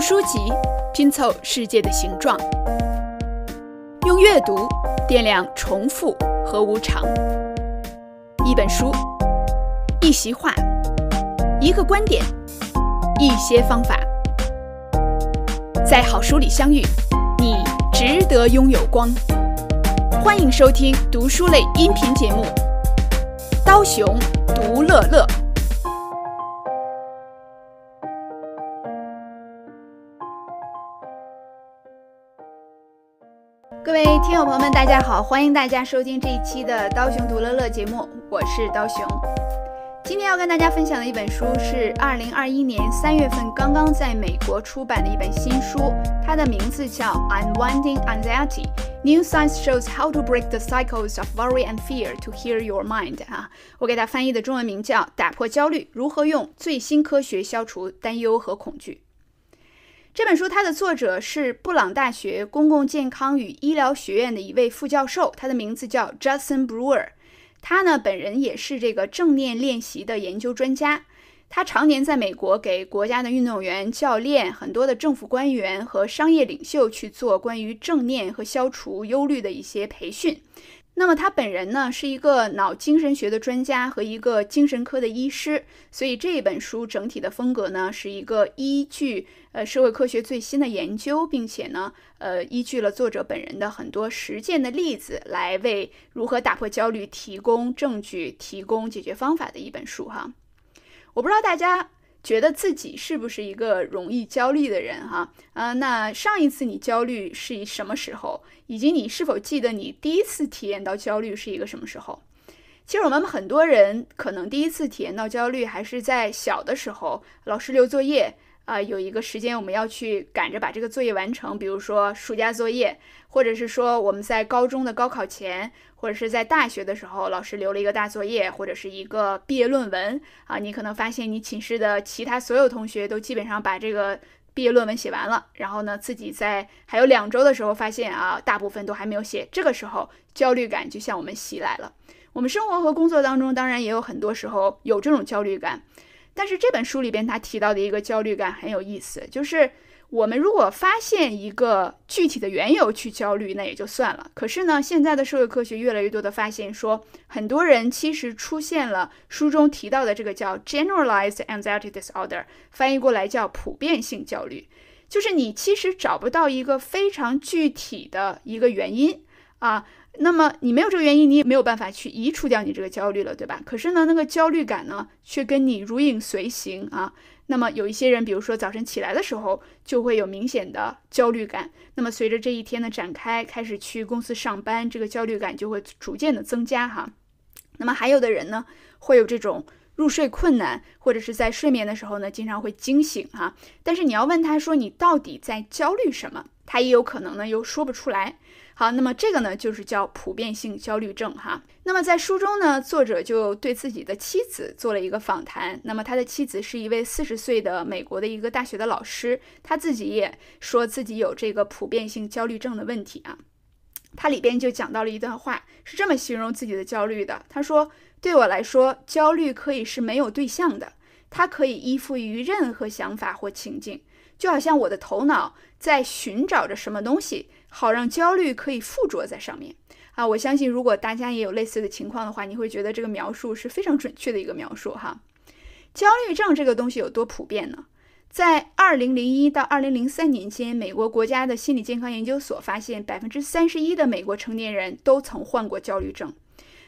书籍拼凑世界的形状，用阅读掂量重复和无常。一本书，一席话，一个观点，一些方法，在好书里相遇，你值得拥有光。欢迎收听读书类音频节目《刀熊读乐乐》。朋友们，大家好！欢迎大家收听这一期的《刀熊读乐乐》节目，我是刀熊。今天要跟大家分享的一本书是2021年3月份刚刚在美国出版的一本新书，它的名字叫《Unwinding Anxiety: New Science Shows How to Break the Cycles of Worry and Fear to Heal Your Mind》啊，我给它翻译的中文名叫《打破焦虑：如何用最新科学消除担忧和恐惧》。这本书它的作者是布朗大学公共健康与医疗学院的一位副教授，他的名字叫 Justin Brewer。他呢本人也是这个正念练习的研究专家，他常年在美国给国家的运动员、教练、很多的政府官员和商业领袖去做关于正念和消除忧虑的一些培训。那么他本人呢，是一个脑精神学的专家和一个精神科的医师，所以这一本书整体的风格呢，是一个依据呃社会科学最新的研究，并且呢，呃，依据了作者本人的很多实践的例子，来为如何打破焦虑提供证据、提供解决方法的一本书哈。我不知道大家。觉得自己是不是一个容易焦虑的人哈？啊，那上一次你焦虑是什么时候？以及你是否记得你第一次体验到焦虑是一个什么时候？其实我们很多人可能第一次体验到焦虑还是在小的时候，老师留作业。啊，有一个时间我们要去赶着把这个作业完成，比如说暑假作业，或者是说我们在高中的高考前，或者是在大学的时候，老师留了一个大作业或者是一个毕业论文啊，你可能发现你寝室的其他所有同学都基本上把这个毕业论文写完了，然后呢自己在还有两周的时候发现啊，大部分都还没有写，这个时候焦虑感就向我们袭来了。我们生活和工作当中当然也有很多时候有这种焦虑感。但是这本书里边他提到的一个焦虑感很有意思，就是我们如果发现一个具体的缘由去焦虑，那也就算了。可是呢，现在的社会科学越来越多的发现说，很多人其实出现了书中提到的这个叫 generalized anxiety disorder，翻译过来叫普遍性焦虑，就是你其实找不到一个非常具体的一个原因啊。那么你没有这个原因，你也没有办法去移除掉你这个焦虑了，对吧？可是呢，那个焦虑感呢，却跟你如影随形啊。那么有一些人，比如说早晨起来的时候，就会有明显的焦虑感。那么随着这一天的展开，开始去公司上班，这个焦虑感就会逐渐的增加哈。那么还有的人呢，会有这种入睡困难，或者是在睡眠的时候呢，经常会惊醒哈。但是你要问他说你到底在焦虑什么，他也有可能呢，又说不出来。好，那么这个呢，就是叫普遍性焦虑症哈。那么在书中呢，作者就对自己的妻子做了一个访谈。那么他的妻子是一位四十岁的美国的一个大学的老师，他自己也说自己有这个普遍性焦虑症的问题啊。他里边就讲到了一段话，是这么形容自己的焦虑的。他说：“对我来说，焦虑可以是没有对象的，它可以依附于任何想法或情境，就好像我的头脑在寻找着什么东西。”好让焦虑可以附着在上面啊！我相信，如果大家也有类似的情况的话，你会觉得这个描述是非常准确的一个描述哈。焦虑症这个东西有多普遍呢？在2001到2003年间，美国国家的心理健康研究所发现，31%的美国成年人都曾患过焦虑症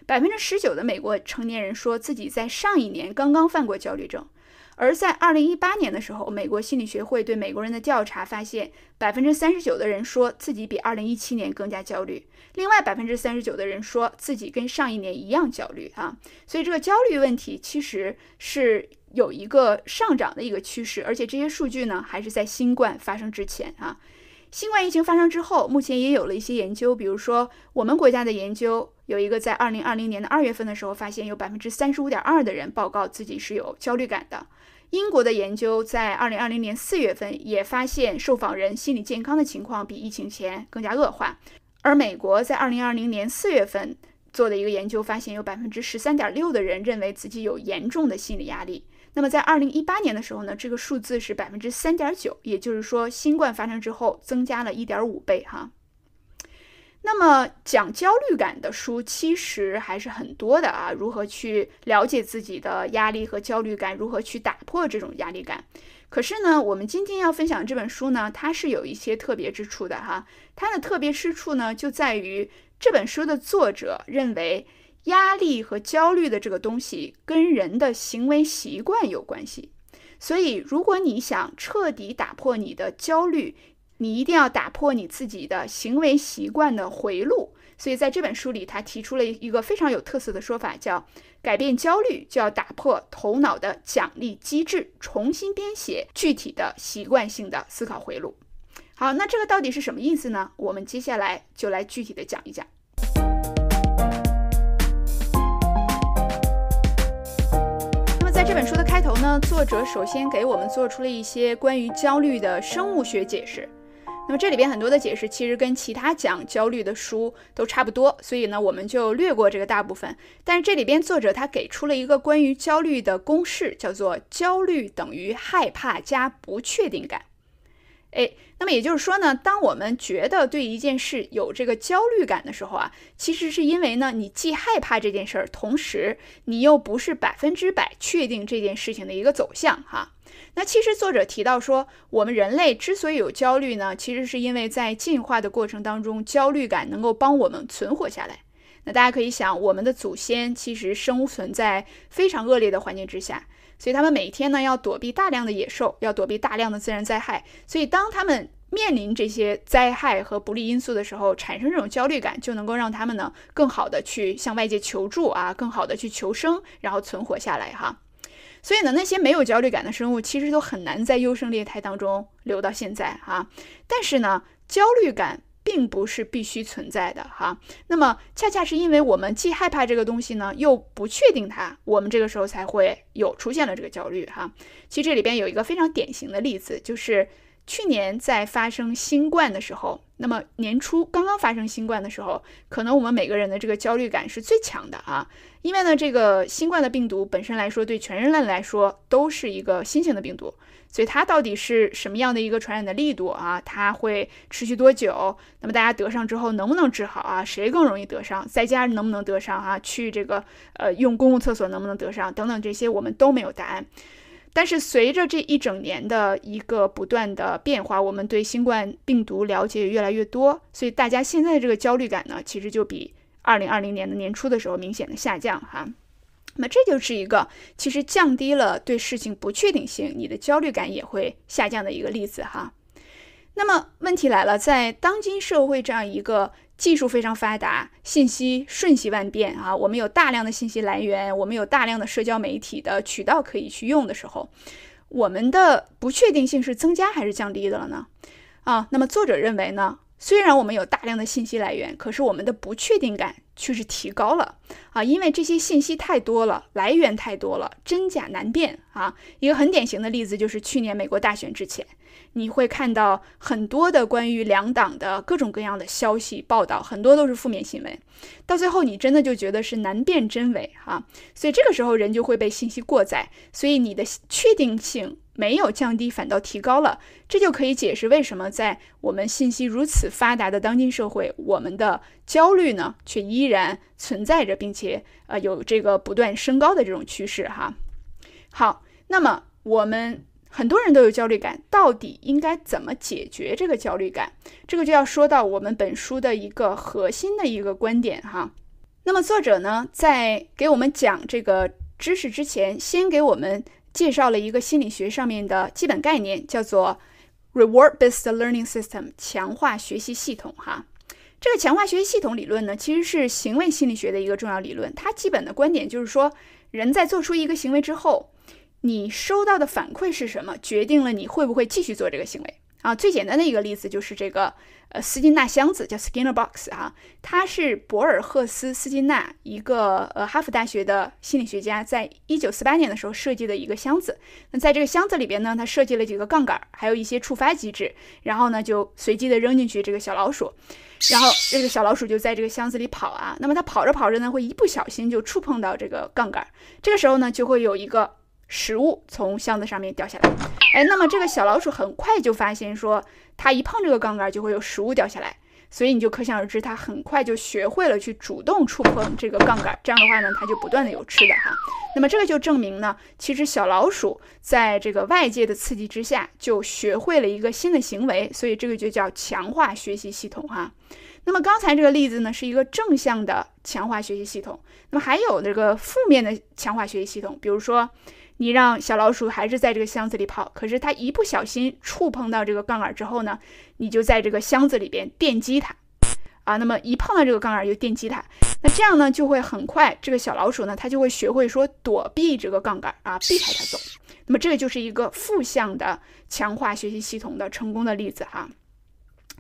百分之十九的美国成年人说自己在上一年刚刚犯过焦虑症。而在二零一八年的时候，美国心理学会对美国人的调查发现，百分之三十九的人说自己比二零一七年更加焦虑，另外百分之三十九的人说自己跟上一年一样焦虑啊。所以这个焦虑问题其实是有一个上涨的一个趋势，而且这些数据呢还是在新冠发生之前啊。新冠疫情发生之后，目前也有了一些研究，比如说我们国家的研究有一个在二零二零年的二月份的时候，发现有百分之三十五点二的人报告自己是有焦虑感的。英国的研究在二零二零年四月份也发现，受访人心理健康的情况比疫情前更加恶化。而美国在二零二零年四月份做的一个研究发现，有百分之十三点六的人认为自己有严重的心理压力。那么在二零一八年的时候呢，这个数字是百分之三点九，也就是说，新冠发生之后增加了一点五倍，哈。那么讲焦虑感的书其实还是很多的啊，如何去了解自己的压力和焦虑感，如何去打破这种压力感？可是呢，我们今天要分享这本书呢，它是有一些特别之处的哈。它的特别之处呢，就在于这本书的作者认为，压力和焦虑的这个东西跟人的行为习惯有关系。所以，如果你想彻底打破你的焦虑，你一定要打破你自己的行为习惯的回路，所以在这本书里，他提出了一个非常有特色的说法，叫改变焦虑就要打破头脑的奖励机制，重新编写具体的习惯性的思考回路。好，那这个到底是什么意思呢？我们接下来就来具体的讲一讲。那么在这本书的开头呢，作者首先给我们做出了一些关于焦虑的生物学解释。那么这里边很多的解释其实跟其他讲焦虑的书都差不多，所以呢我们就略过这个大部分。但是这里边作者他给出了一个关于焦虑的公式，叫做焦虑等于害怕加不确定感。哎，那么也就是说呢，当我们觉得对一件事有这个焦虑感的时候啊，其实是因为呢，你既害怕这件事儿，同时你又不是百分之百确定这件事情的一个走向哈。那其实作者提到说，我们人类之所以有焦虑呢，其实是因为在进化的过程当中，焦虑感能够帮我们存活下来。那大家可以想，我们的祖先其实生存在非常恶劣的环境之下。所以他们每天呢要躲避大量的野兽，要躲避大量的自然灾害。所以当他们面临这些灾害和不利因素的时候，产生这种焦虑感，就能够让他们呢更好的去向外界求助啊，更好的去求生，然后存活下来哈。所以呢，那些没有焦虑感的生物，其实都很难在优胜劣汰当中留到现在哈。但是呢，焦虑感。并不是必须存在的哈，那么恰恰是因为我们既害怕这个东西呢，又不确定它，我们这个时候才会有出现了这个焦虑哈。其实这里边有一个非常典型的例子，就是。去年在发生新冠的时候，那么年初刚刚发生新冠的时候，可能我们每个人的这个焦虑感是最强的啊，因为呢，这个新冠的病毒本身来说，对全人类来说都是一个新型的病毒，所以它到底是什么样的一个传染的力度啊？它会持续多久？那么大家得上之后能不能治好啊？谁更容易得上？在家能不能得上啊？去这个呃用公共厕所能不能得上？等等这些我们都没有答案。但是随着这一整年的一个不断的变化，我们对新冠病毒了解越来越多，所以大家现在的这个焦虑感呢，其实就比二零二零年的年初的时候明显的下降哈。那么这就是一个其实降低了对事情不确定性，你的焦虑感也会下降的一个例子哈。那么问题来了，在当今社会这样一个。技术非常发达，信息瞬息万变啊！我们有大量的信息来源，我们有大量的社交媒体的渠道可以去用的时候，我们的不确定性是增加还是降低的了呢？啊，那么作者认为呢？虽然我们有大量的信息来源，可是我们的不确定感。确实提高了啊，因为这些信息太多了，来源太多了，真假难辨啊。一个很典型的例子就是去年美国大选之前，你会看到很多的关于两党的各种各样的消息报道，很多都是负面新闻，到最后你真的就觉得是难辨真伪哈。所以这个时候人就会被信息过载，所以你的确定性。没有降低，反倒提高了，这就可以解释为什么在我们信息如此发达的当今社会，我们的焦虑呢，却依然存在着，并且呃有这个不断升高的这种趋势哈。好，那么我们很多人都有焦虑感，到底应该怎么解决这个焦虑感？这个就要说到我们本书的一个核心的一个观点哈。那么作者呢，在给我们讲这个知识之前，先给我们。介绍了一个心理学上面的基本概念，叫做 reward based learning system，强化学习系统。哈，这个强化学习系统理论呢，其实是行为心理学的一个重要理论。它基本的观点就是说，人在做出一个行为之后，你收到的反馈是什么，决定了你会不会继续做这个行为。啊，最简单的一个例子就是这个，呃，斯金纳箱子叫 Skinner box 啊，它是博尔赫斯斯金纳一个呃哈佛大学的心理学家，在一九四八年的时候设计的一个箱子。那在这个箱子里边呢，他设计了几个杠杆，还有一些触发机制，然后呢就随机的扔进去这个小老鼠，然后这个小老鼠就在这个箱子里跑啊。那么它跑着跑着呢，会一不小心就触碰到这个杠杆，这个时候呢就会有一个。食物从箱子上面掉下来，哎，那么这个小老鼠很快就发现，说它一碰这个杠杆就会有食物掉下来，所以你就可想而知，它很快就学会了去主动触碰这个杠杆。这样的话呢，它就不断的有吃的哈。那么这个就证明呢，其实小老鼠在这个外界的刺激之下就学会了一个新的行为，所以这个就叫强化学习系统哈。那么刚才这个例子呢是一个正向的强化学习系统，那么还有这个负面的强化学习系统，比如说。你让小老鼠还是在这个箱子里跑，可是它一不小心触碰到这个杠杆之后呢，你就在这个箱子里边电击它，啊，那么一碰到这个杠杆就电击它，那这样呢就会很快这个小老鼠呢它就会学会说躲避这个杠杆啊，避开它走，那么这个就是一个负向的强化学习系统的成功的例子哈。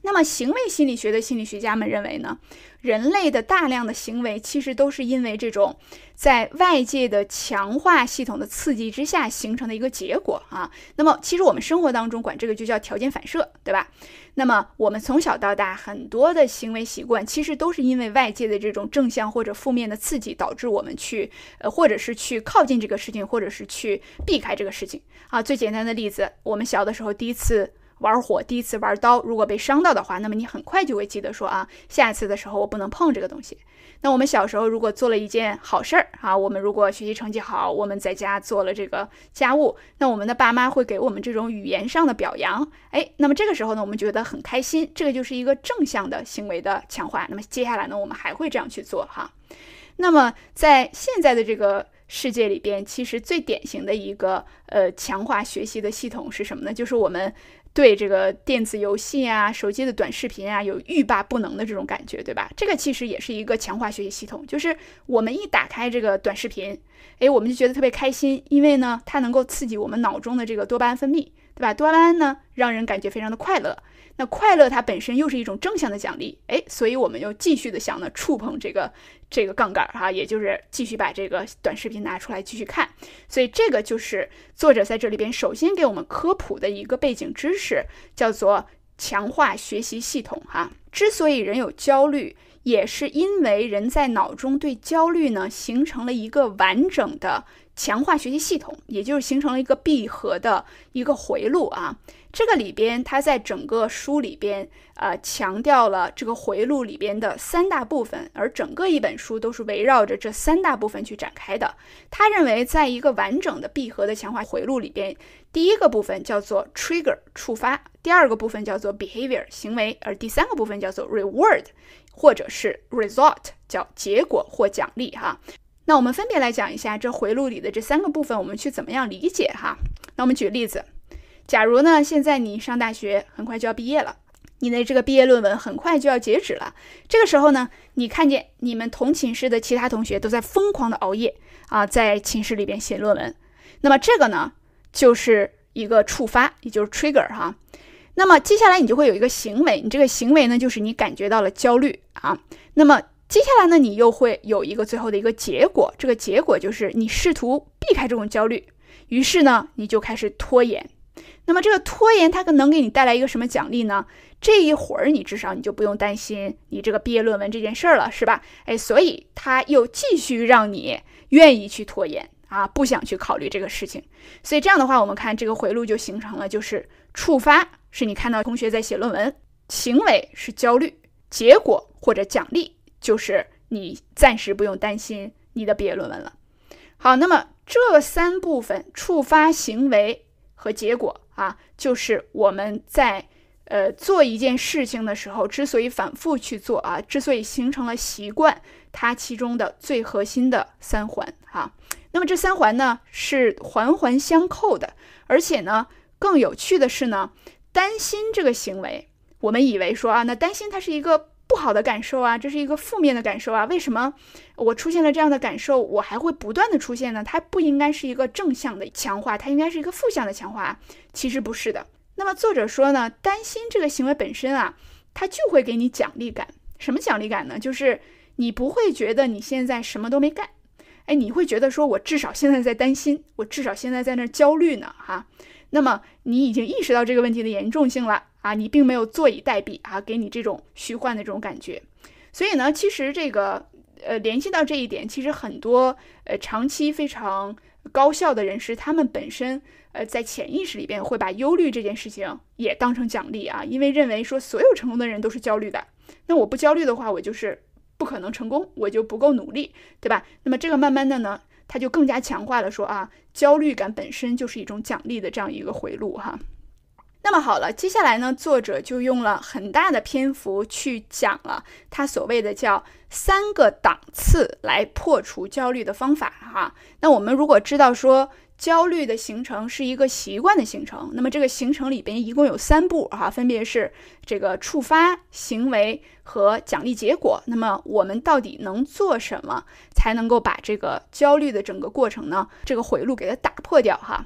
那么，行为心理学的心理学家们认为呢，人类的大量的行为其实都是因为这种在外界的强化系统的刺激之下形成的一个结果啊。那么，其实我们生活当中管这个就叫条件反射，对吧？那么，我们从小到大很多的行为习惯，其实都是因为外界的这种正向或者负面的刺激，导致我们去呃，或者是去靠近这个事情，或者是去避开这个事情啊。最简单的例子，我们小的时候第一次。玩火，第一次玩刀，如果被伤到的话，那么你很快就会记得说啊，下一次的时候我不能碰这个东西。那我们小时候如果做了一件好事儿啊，我们如果学习成绩好，我们在家做了这个家务，那我们的爸妈会给我们这种语言上的表扬，哎，那么这个时候呢，我们觉得很开心，这个就是一个正向的行为的强化。那么接下来呢，我们还会这样去做哈。那么在现在的这个世界里边，其实最典型的一个呃强化学习的系统是什么呢？就是我们。对这个电子游戏啊、手机的短视频啊，有欲罢不能的这种感觉，对吧？这个其实也是一个强化学习系统，就是我们一打开这个短视频，哎，我们就觉得特别开心，因为呢，它能够刺激我们脑中的这个多巴胺分泌，对吧？多巴胺呢，让人感觉非常的快乐。那快乐它本身又是一种正向的奖励，哎，所以我们要继续的想呢，触碰这个这个杠杆儿哈，也就是继续把这个短视频拿出来继续看。所以这个就是作者在这里边首先给我们科普的一个背景知识，叫做强化学习系统哈。之所以人有焦虑，也是因为人在脑中对焦虑呢形成了一个完整的强化学习系统，也就是形成了一个闭合的一个回路啊。这个里边，他在整个书里边，呃，强调了这个回路里边的三大部分，而整个一本书都是围绕着这三大部分去展开的。他认为，在一个完整的闭合的强化回路里边，第一个部分叫做 trigger 触发，第二个部分叫做 behavior 行为，而第三个部分叫做 reward 或者是 result 叫结果或奖励哈。那我们分别来讲一下这回路里的这三个部分，我们去怎么样理解哈？那我们举例子。假如呢，现在你上大学，很快就要毕业了，你的这个毕业论文很快就要截止了。这个时候呢，你看见你们同寝室的其他同学都在疯狂的熬夜啊，在寝室里边写论文。那么这个呢，就是一个触发，也就是 trigger 哈。那么接下来你就会有一个行为，你这个行为呢，就是你感觉到了焦虑啊。那么接下来呢，你又会有一个最后的一个结果，这个结果就是你试图避开这种焦虑，于是呢，你就开始拖延。那么这个拖延，它可能给你带来一个什么奖励呢？这一会儿你至少你就不用担心你这个毕业论文这件事儿了，是吧？哎，所以它又继续让你愿意去拖延啊，不想去考虑这个事情。所以这样的话，我们看这个回路就形成了：就是触发是你看到同学在写论文，行为是焦虑，结果或者奖励就是你暂时不用担心你的毕业论文了。好，那么这三部分触发、行为和结果。啊，就是我们在呃做一件事情的时候，之所以反复去做啊，之所以形成了习惯，它其中的最核心的三环哈。那么这三环呢是环环相扣的，而且呢更有趣的是呢，担心这个行为，我们以为说啊，那担心它是一个。不好的感受啊，这是一个负面的感受啊。为什么我出现了这样的感受，我还会不断的出现呢？它不应该是一个正向的强化，它应该是一个负向的强化。其实不是的。那么作者说呢，担心这个行为本身啊，它就会给你奖励感。什么奖励感呢？就是你不会觉得你现在什么都没干，哎，你会觉得说我至少现在在担心，我至少现在在那焦虑呢，哈。那么你已经意识到这个问题的严重性了。啊，你并没有坐以待毙啊，给你这种虚幻的这种感觉，所以呢，其实这个呃联系到这一点，其实很多呃长期非常高效的人士，他们本身呃在潜意识里边会把忧虑这件事情也当成奖励啊，因为认为说所有成功的人都是焦虑的，那我不焦虑的话，我就是不可能成功，我就不够努力，对吧？那么这个慢慢的呢，他就更加强化了说啊，焦虑感本身就是一种奖励的这样一个回路哈。那么好了，接下来呢，作者就用了很大的篇幅去讲了他所谓的叫三个档次来破除焦虑的方法哈。那我们如果知道说焦虑的形成是一个习惯的形成，那么这个形成里边一共有三步哈，分别是这个触发行为和奖励结果。那么我们到底能做什么才能够把这个焦虑的整个过程呢？这个回路给它打破掉哈。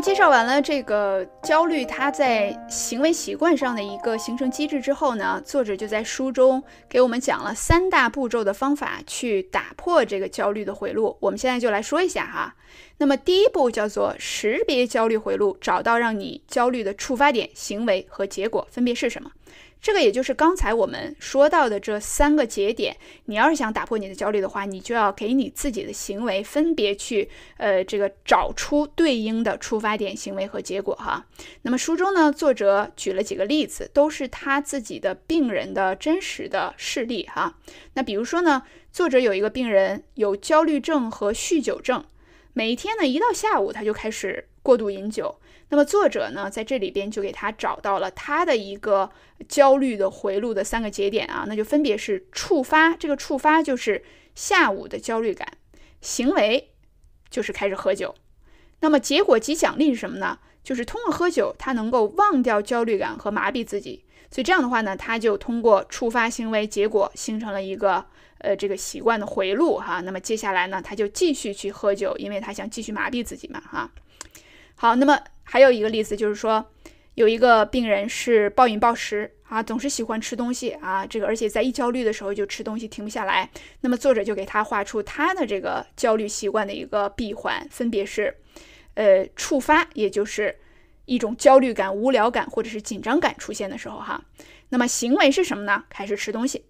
介绍完了这个焦虑，它在行为习惯上的一个形成机制之后呢，作者就在书中给我们讲了三大步骤的方法去打破这个焦虑的回路。我们现在就来说一下哈。那么第一步叫做识别焦虑回路，找到让你焦虑的触发点、行为和结果分别是什么。这个也就是刚才我们说到的这三个节点，你要是想打破你的焦虑的话，你就要给你自己的行为分别去，呃，这个找出对应的出发点、行为和结果哈。那么书中呢，作者举了几个例子，都是他自己的病人的真实的事例哈。那比如说呢，作者有一个病人有焦虑症和酗酒症，每天呢，一到下午他就开始过度饮酒。那么作者呢，在这里边就给他找到了他的一个焦虑的回路的三个节点啊，那就分别是触发，这个触发就是下午的焦虑感，行为就是开始喝酒，那么结果及奖励是什么呢？就是通过喝酒，他能够忘掉焦虑感和麻痹自己，所以这样的话呢，他就通过触发行为结果形成了一个呃这个习惯的回路哈。那么接下来呢，他就继续去喝酒，因为他想继续麻痹自己嘛哈。好，那么还有一个例子就是说，有一个病人是暴饮暴食啊，总是喜欢吃东西啊，这个而且在一焦虑的时候就吃东西停不下来。那么作者就给他画出他的这个焦虑习惯的一个闭环，分别是，呃，触发，也就是一种焦虑感、无聊感或者是紧张感出现的时候哈，那么行为是什么呢？开始吃东西，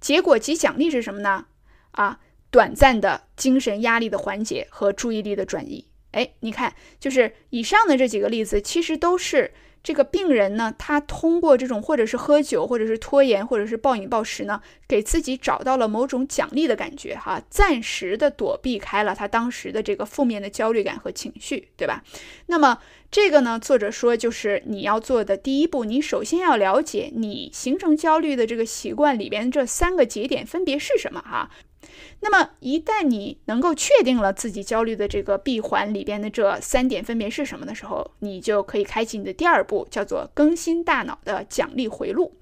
结果及奖励是什么呢？啊，短暂的精神压力的缓解和注意力的转移。哎，你看，就是以上的这几个例子，其实都是这个病人呢，他通过这种或者是喝酒，或者是拖延，或者是暴饮暴食呢，给自己找到了某种奖励的感觉，哈，暂时的躲避开了他当时的这个负面的焦虑感和情绪，对吧？那么这个呢，作者说，就是你要做的第一步，你首先要了解你形成焦虑的这个习惯里边这三个节点分别是什么，哈。那么，一旦你能够确定了自己焦虑的这个闭环里边的这三点分别是什么的时候，你就可以开启你的第二步，叫做更新大脑的奖励回路。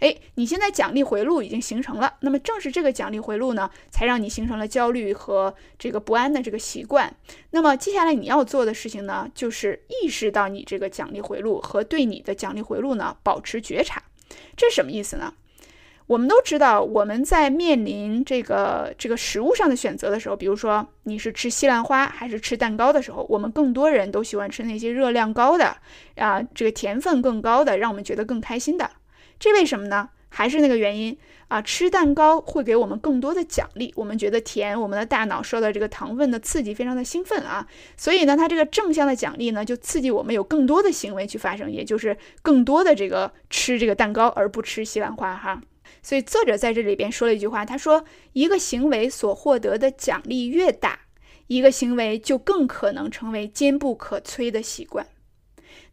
哎，你现在奖励回路已经形成了，那么正是这个奖励回路呢，才让你形成了焦虑和这个不安的这个习惯。那么接下来你要做的事情呢，就是意识到你这个奖励回路和对你的奖励回路呢，保持觉察。这什么意思呢？我们都知道，我们在面临这个这个食物上的选择的时候，比如说你是吃西兰花还是吃蛋糕的时候，我们更多人都喜欢吃那些热量高的，啊，这个甜分更高的，让我们觉得更开心的。这为什么呢？还是那个原因啊，吃蛋糕会给我们更多的奖励，我们觉得甜，我们的大脑受到这个糖分的刺激非常的兴奋啊，所以呢，它这个正向的奖励呢，就刺激我们有更多的行为去发生，也就是更多的这个吃这个蛋糕而不吃西兰花哈。所以作者在这里边说了一句话，他说：“一个行为所获得的奖励越大，一个行为就更可能成为坚不可摧的习惯。”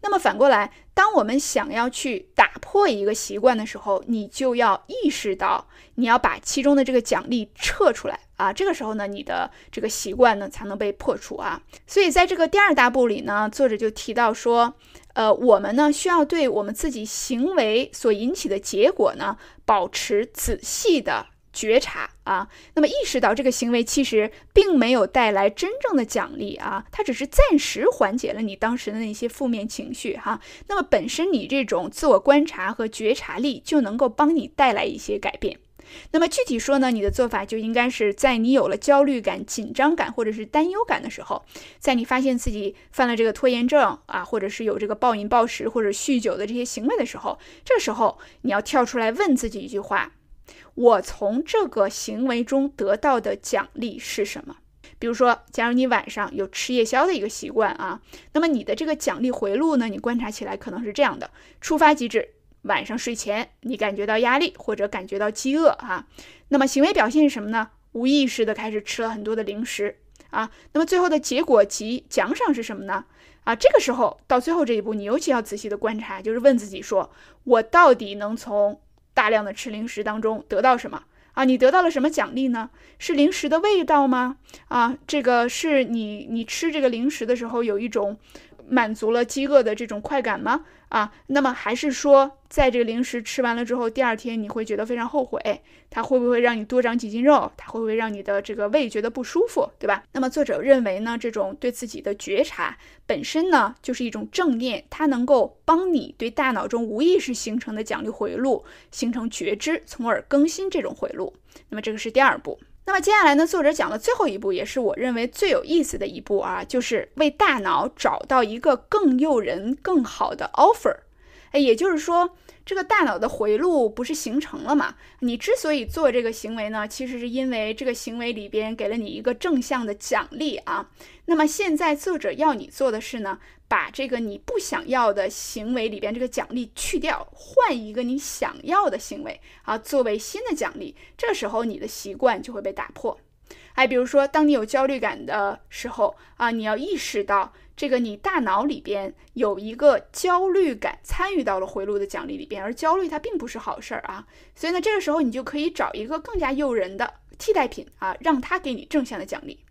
那么反过来，当我们想要去打破一个习惯的时候，你就要意识到，你要把其中的这个奖励撤出来啊。这个时候呢，你的这个习惯呢才能被破除啊。所以在这个第二大步里呢，作者就提到说。呃，我们呢需要对我们自己行为所引起的结果呢保持仔细的觉察啊。那么意识到这个行为其实并没有带来真正的奖励啊，它只是暂时缓解了你当时的那些负面情绪哈。那么本身你这种自我观察和觉察力就能够帮你带来一些改变。那么具体说呢，你的做法就应该是在你有了焦虑感、紧张感或者是担忧感的时候，在你发现自己犯了这个拖延症啊，或者是有这个暴饮暴食或者酗酒的这些行为的时候，这时候你要跳出来问自己一句话：我从这个行为中得到的奖励是什么？比如说，假如你晚上有吃夜宵的一个习惯啊，那么你的这个奖励回路呢，你观察起来可能是这样的：触发机制。晚上睡前，你感觉到压力或者感觉到饥饿啊，那么行为表现是什么呢？无意识的开始吃了很多的零食啊，那么最后的结果及奖赏是什么呢？啊，这个时候到最后这一步，你尤其要仔细的观察，就是问自己说，我到底能从大量的吃零食当中得到什么啊？你得到了什么奖励呢？是零食的味道吗？啊，这个是你你吃这个零食的时候有一种。满足了饥饿的这种快感吗？啊，那么还是说在这个零食吃完了之后，第二天你会觉得非常后悔？它会不会让你多长几斤肉？它会不会让你的这个胃觉得不舒服，对吧？那么作者认为呢？这种对自己的觉察本身呢，就是一种正念，它能够帮你对大脑中无意识形成的奖励回路形成觉知，从而更新这种回路。那么这个是第二步。那么接下来呢？作者讲了最后一步，也是我认为最有意思的一步啊，就是为大脑找到一个更诱人、更好的 offer。哎，也就是说。这个大脑的回路不是形成了吗？你之所以做这个行为呢，其实是因为这个行为里边给了你一个正向的奖励啊。那么现在作者要你做的是呢，把这个你不想要的行为里边这个奖励去掉，换一个你想要的行为啊，作为新的奖励，这时候你的习惯就会被打破。还比如说，当你有焦虑感的时候啊，你要意识到。这个你大脑里边有一个焦虑感参与到了回路的奖励里边，而焦虑它并不是好事儿啊，所以呢，这个时候你就可以找一个更加诱人的替代品啊，让它给你正向的奖励。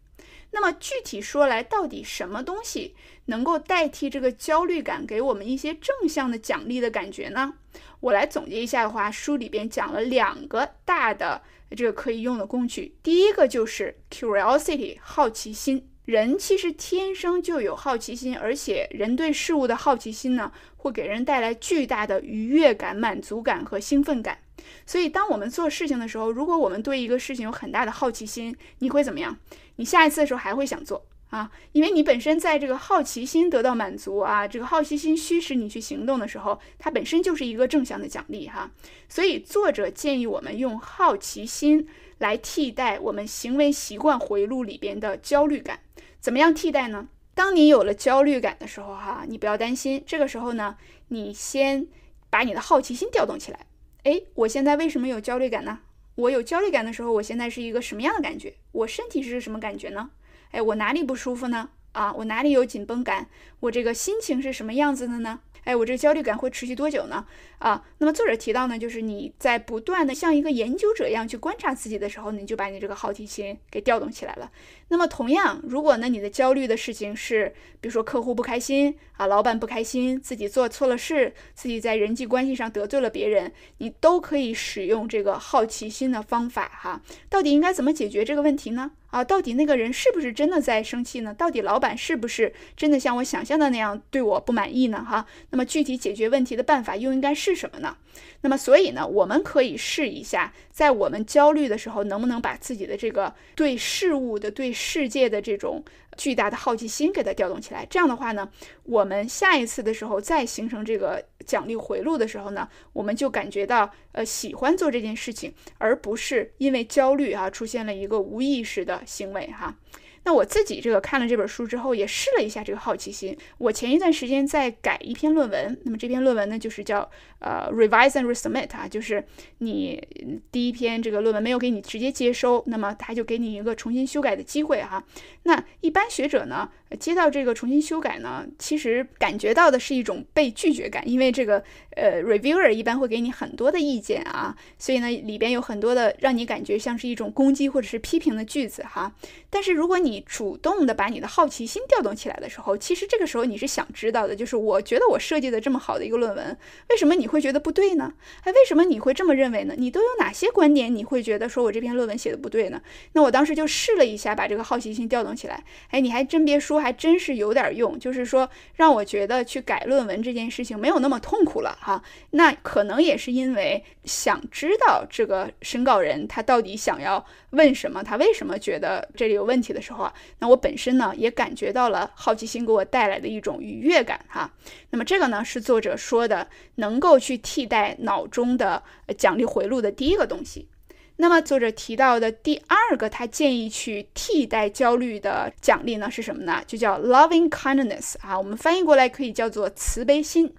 那么具体说来，到底什么东西能够代替这个焦虑感，给我们一些正向的奖励的感觉呢？我来总结一下的话，书里边讲了两个大的这个可以用的工具，第一个就是 curiosity 好奇心。人其实天生就有好奇心，而且人对事物的好奇心呢，会给人带来巨大的愉悦感、满足感和兴奋感。所以，当我们做事情的时候，如果我们对一个事情有很大的好奇心，你会怎么样？你下一次的时候还会想做啊，因为你本身在这个好奇心得到满足啊，这个好奇心驱使你去行动的时候，它本身就是一个正向的奖励哈。所以，作者建议我们用好奇心来替代我们行为习惯回路里边的焦虑感。怎么样替代呢？当你有了焦虑感的时候，哈，你不要担心。这个时候呢，你先把你的好奇心调动起来。哎，我现在为什么有焦虑感呢？我有焦虑感的时候，我现在是一个什么样的感觉？我身体是什么感觉呢？哎，我哪里不舒服呢？啊，我哪里有紧绷感？我这个心情是什么样子的呢？哎，我这个焦虑感会持续多久呢？啊，那么作者提到呢，就是你在不断的像一个研究者一样去观察自己的时候，你就把你这个好奇心给调动起来了。那么同样，如果呢你的焦虑的事情是，比如说客户不开心啊，老板不开心，自己做错了事，自己在人际关系上得罪了别人，你都可以使用这个好奇心的方法哈。到底应该怎么解决这个问题呢？啊，到底那个人是不是真的在生气呢？到底老板是不是真的像我想象的那样对我不满意呢？哈，那么具体解决问题的办法又应该是什么呢？那么所以呢，我们可以试一下，在我们焦虑的时候，能不能把自己的这个对事物的对。世界的这种巨大的好奇心，给它调动起来。这样的话呢，我们下一次的时候再形成这个奖励回路的时候呢，我们就感觉到呃喜欢做这件事情，而不是因为焦虑啊出现了一个无意识的行为哈。那我自己这个看了这本书之后，也试了一下这个好奇心。我前一段时间在改一篇论文，那么这篇论文呢，就是叫呃 revise and resubmit 啊，就是你第一篇这个论文没有给你直接接收，那么他就给你一个重新修改的机会哈。那一般学者呢，接到这个重新修改呢，其实感觉到的是一种被拒绝感，因为这个呃 reviewer 一般会给你很多的意见啊，所以呢里边有很多的让你感觉像是一种攻击或者是批评的句子哈。但是如果你你主动的把你的好奇心调动起来的时候，其实这个时候你是想知道的，就是我觉得我设计的这么好的一个论文，为什么你会觉得不对呢？哎，为什么你会这么认为呢？你都有哪些观点？你会觉得说我这篇论文写的不对呢？那我当时就试了一下，把这个好奇心调动起来。哎，你还真别说，还真是有点用，就是说让我觉得去改论文这件事情没有那么痛苦了哈。那可能也是因为想知道这个审稿人他到底想要问什么，他为什么觉得这里有问题的时候。那我本身呢，也感觉到了好奇心给我带来的一种愉悦感哈。那么这个呢，是作者说的能够去替代脑中的奖励回路的第一个东西。那么作者提到的第二个，他建议去替代焦虑的奖励呢，是什么呢？就叫 loving kindness 啊，我们翻译过来可以叫做慈悲心。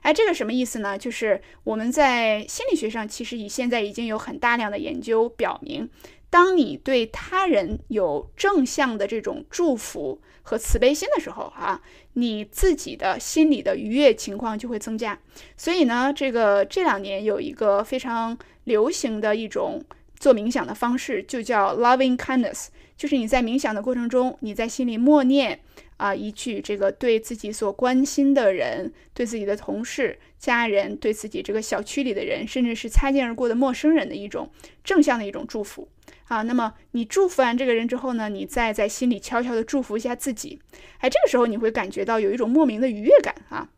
哎，这个什么意思呢？就是我们在心理学上，其实以现在已经有很大量的研究表明。当你对他人有正向的这种祝福和慈悲心的时候啊，你自己的心里的愉悦情况就会增加。所以呢，这个这两年有一个非常流行的一种做冥想的方式，就叫 Loving Kindness，就是你在冥想的过程中，你在心里默念啊一句这个对自己所关心的人、对自己的同事、家人、对自己这个小区里的人，甚至是擦肩而过的陌生人的一种正向的一种祝福。啊，那么你祝福完这个人之后呢，你再在心里悄悄的祝福一下自己，哎，这个时候你会感觉到有一种莫名的愉悦感啊。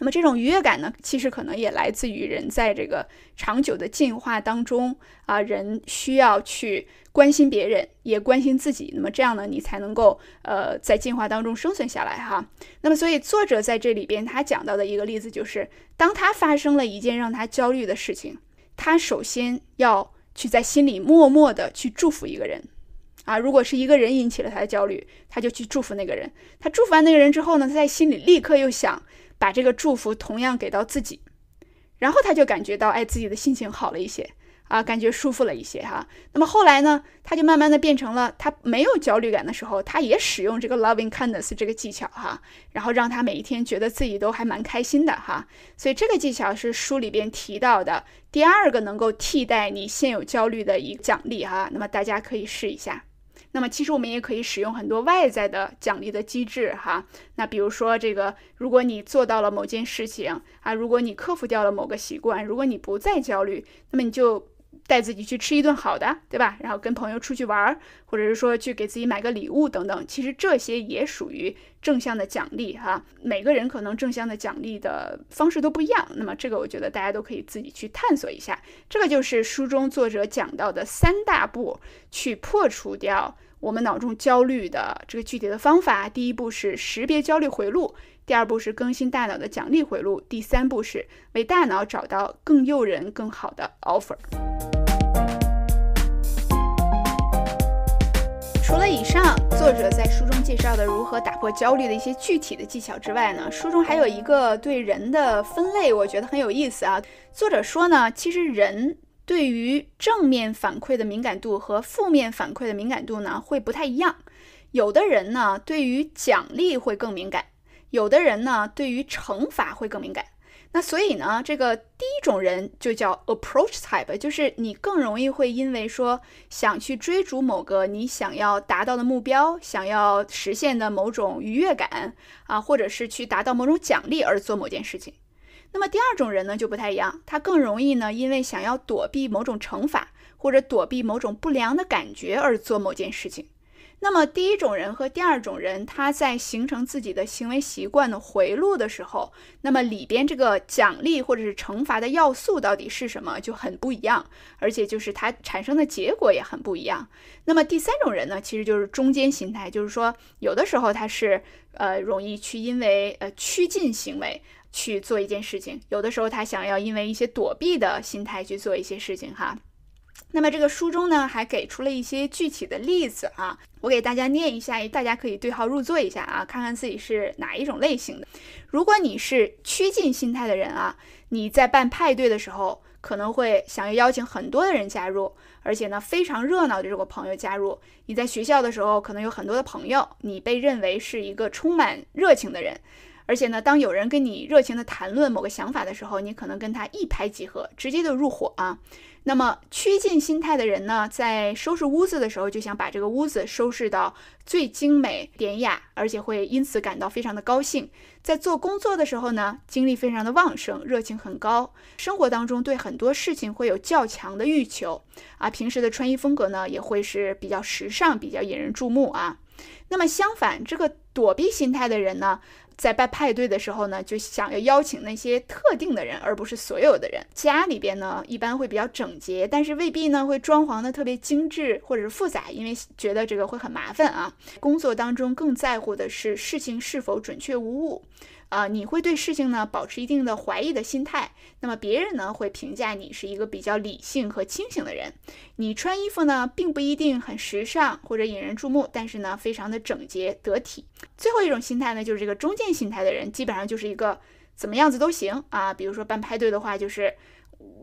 那么这种愉悦感呢，其实可能也来自于人在这个长久的进化当中啊，人需要去关心别人，也关心自己。那么这样呢，你才能够呃在进化当中生存下来哈。那么所以作者在这里边他讲到的一个例子就是，当他发生了一件让他焦虑的事情，他首先要。去在心里默默的去祝福一个人，啊，如果是一个人引起了他的焦虑，他就去祝福那个人。他祝福完那个人之后呢，他在心里立刻又想把这个祝福同样给到自己，然后他就感觉到，哎，自己的心情好了一些。啊，感觉舒服了一些哈。那么后来呢，他就慢慢的变成了，他没有焦虑感的时候，他也使用这个 loving kindness 这个技巧哈，然后让他每一天觉得自己都还蛮开心的哈。所以这个技巧是书里边提到的第二个能够替代你现有焦虑的一个奖励哈。那么大家可以试一下。那么其实我们也可以使用很多外在的奖励的机制哈。那比如说这个，如果你做到了某件事情啊，如果你克服掉了某个习惯，如果你不再焦虑，那么你就。带自己去吃一顿好的，对吧？然后跟朋友出去玩，或者是说去给自己买个礼物等等，其实这些也属于正向的奖励哈。每个人可能正向的奖励的方式都不一样，那么这个我觉得大家都可以自己去探索一下。这个就是书中作者讲到的三大步，去破除掉我们脑中焦虑的这个具体的方法。第一步是识别焦虑回路。第二步是更新大脑的奖励回路，第三步是为大脑找到更诱人、更好的 offer。除了以上作者在书中介绍的如何打破焦虑的一些具体的技巧之外呢，书中还有一个对人的分类，我觉得很有意思啊。作者说呢，其实人对于正面反馈的敏感度和负面反馈的敏感度呢会不太一样，有的人呢对于奖励会更敏感。有的人呢，对于惩罚会更敏感，那所以呢，这个第一种人就叫 approach type，就是你更容易会因为说想去追逐某个你想要达到的目标，想要实现的某种愉悦感啊，或者是去达到某种奖励而做某件事情。那么第二种人呢，就不太一样，他更容易呢，因为想要躲避某种惩罚或者躲避某种不良的感觉而做某件事情。那么第一种人和第二种人，他在形成自己的行为习惯的回路的时候，那么里边这个奖励或者是惩罚的要素到底是什么，就很不一样，而且就是它产生的结果也很不一样。那么第三种人呢，其实就是中间心态，就是说有的时候他是呃容易去因为呃趋近行为去做一件事情，有的时候他想要因为一些躲避的心态去做一些事情哈。那么这个书中呢还给出了一些具体的例子啊，我给大家念一下，大家可以对号入座一下啊，看看自己是哪一种类型的。如果你是趋近心态的人啊，你在办派对的时候可能会想要邀请很多的人加入，而且呢非常热闹的这个朋友加入。你在学校的时候可能有很多的朋友，你被认为是一个充满热情的人，而且呢当有人跟你热情的谈论某个想法的时候，你可能跟他一拍即合，直接就入伙啊。那么趋近心态的人呢，在收拾屋子的时候，就想把这个屋子收拾到最精美、典雅，而且会因此感到非常的高兴。在做工作的时候呢，精力非常的旺盛，热情很高。生活当中对很多事情会有较强的欲求啊。平时的穿衣风格呢，也会是比较时尚、比较引人注目啊。那么相反，这个躲避心态的人呢？在办派对的时候呢，就想要邀请那些特定的人，而不是所有的人。家里边呢，一般会比较整洁，但是未必呢会装潢的特别精致或者是复杂，因为觉得这个会很麻烦啊。工作当中更在乎的是事情是否准确无误。啊，你会对事情呢保持一定的怀疑的心态，那么别人呢会评价你是一个比较理性和清醒的人。你穿衣服呢并不一定很时尚或者引人注目，但是呢非常的整洁得体。最后一种心态呢就是这个中间心态的人，基本上就是一个怎么样子都行啊。比如说办派对的话，就是。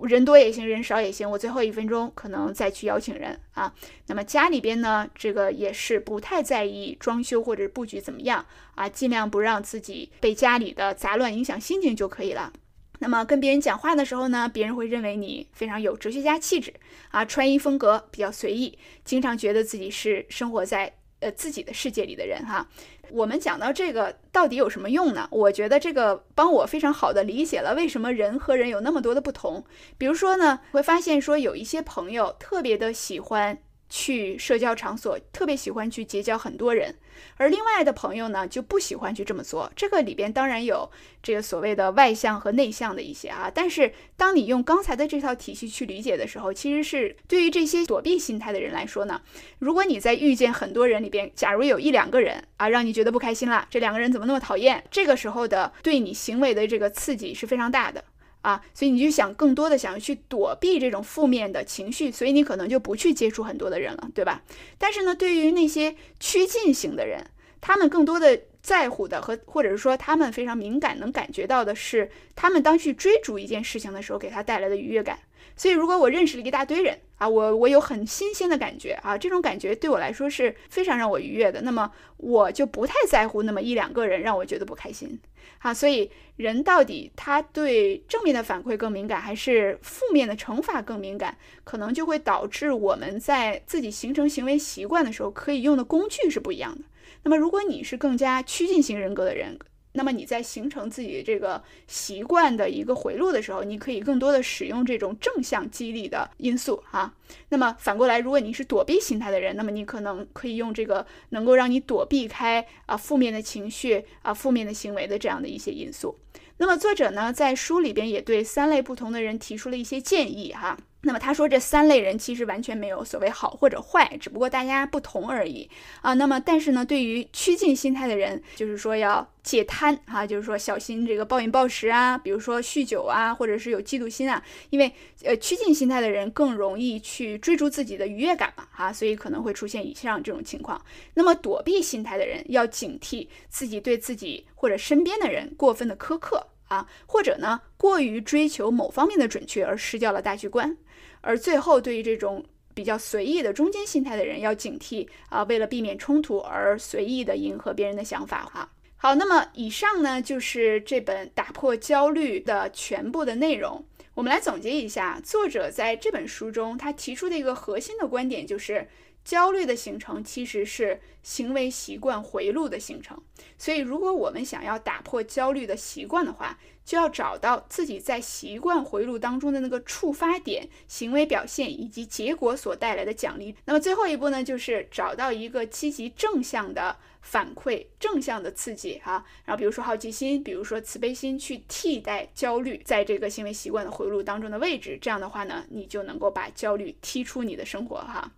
人多也行，人少也行。我最后一分钟可能再去邀请人啊。那么家里边呢，这个也是不太在意装修或者布局怎么样啊，尽量不让自己被家里的杂乱影响心情就可以了。那么跟别人讲话的时候呢，别人会认为你非常有哲学家气质啊，穿衣风格比较随意，经常觉得自己是生活在。呃，自己的世界里的人哈，我们讲到这个到底有什么用呢？我觉得这个帮我非常好的理解了为什么人和人有那么多的不同。比如说呢，会发现说有一些朋友特别的喜欢去社交场所，特别喜欢去结交很多人。而另外的朋友呢，就不喜欢去这么做。这个里边当然有这个所谓的外向和内向的一些啊。但是，当你用刚才的这套体系去理解的时候，其实是对于这些躲避心态的人来说呢，如果你在遇见很多人里边，假如有一两个人啊，让你觉得不开心了，这两个人怎么那么讨厌？这个时候的对你行为的这个刺激是非常大的。啊，所以你就想更多的想要去躲避这种负面的情绪，所以你可能就不去接触很多的人了，对吧？但是呢，对于那些趋近型的人，他们更多的在乎的和或者是说他们非常敏感，能感觉到的是，他们当去追逐一件事情的时候，给他带来的愉悦感。所以，如果我认识了一大堆人啊，我我有很新鲜的感觉啊，这种感觉对我来说是非常让我愉悦的。那么，我就不太在乎那么一两个人让我觉得不开心啊。所以，人到底他对正面的反馈更敏感，还是负面的惩罚更敏感，可能就会导致我们在自己形成行为习惯的时候，可以用的工具是不一样的。那么，如果你是更加趋近型人格的人。那么你在形成自己这个习惯的一个回路的时候，你可以更多的使用这种正向激励的因素哈。那么反过来，如果你是躲避心态的人，那么你可能可以用这个能够让你躲避开啊负面的情绪啊负面的行为的这样的一些因素。那么作者呢在书里边也对三类不同的人提出了一些建议哈。那么他说这三类人其实完全没有所谓好或者坏，只不过大家不同而已啊。那么但是呢，对于趋近心态的人，就是说要戒贪啊，就是说小心这个暴饮暴食啊，比如说酗酒啊，或者是有嫉妒心啊，因为呃趋近心态的人更容易去追逐自己的愉悦感嘛啊，所以可能会出现以上这种情况。那么躲避心态的人要警惕自己对自己或者身边的人过分的苛刻啊，或者呢过于追求某方面的准确而失掉了大局观。而最后，对于这种比较随意的中间心态的人，要警惕啊！为了避免冲突而随意的迎合别人的想法哈。好，那么以上呢就是这本打破焦虑的全部的内容。我们来总结一下，作者在这本书中他提出的一个核心的观点就是。焦虑的形成其实是行为习惯回路的形成，所以如果我们想要打破焦虑的习惯的话，就要找到自己在习惯回路当中的那个触发点、行为表现以及结果所带来的奖励。那么最后一步呢，就是找到一个积极正向的反馈、正向的刺激哈，然后比如说好奇心、比如说慈悲心，去替代焦虑在这个行为习惯的回路当中的位置。这样的话呢，你就能够把焦虑踢出你的生活哈。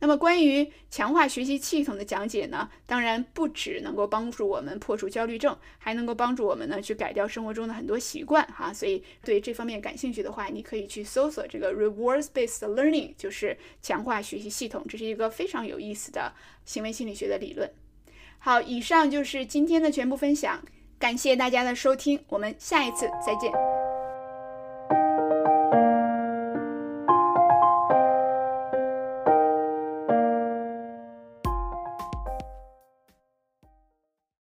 那么关于强化学习系统的讲解呢，当然不只能够帮助我们破除焦虑症，还能够帮助我们呢去改掉生活中的很多习惯哈。所以对这方面感兴趣的话，你可以去搜索这个 reward-based s learning，就是强化学习系统，这是一个非常有意思的行为心理学的理论。好，以上就是今天的全部分享，感谢大家的收听，我们下一次再见。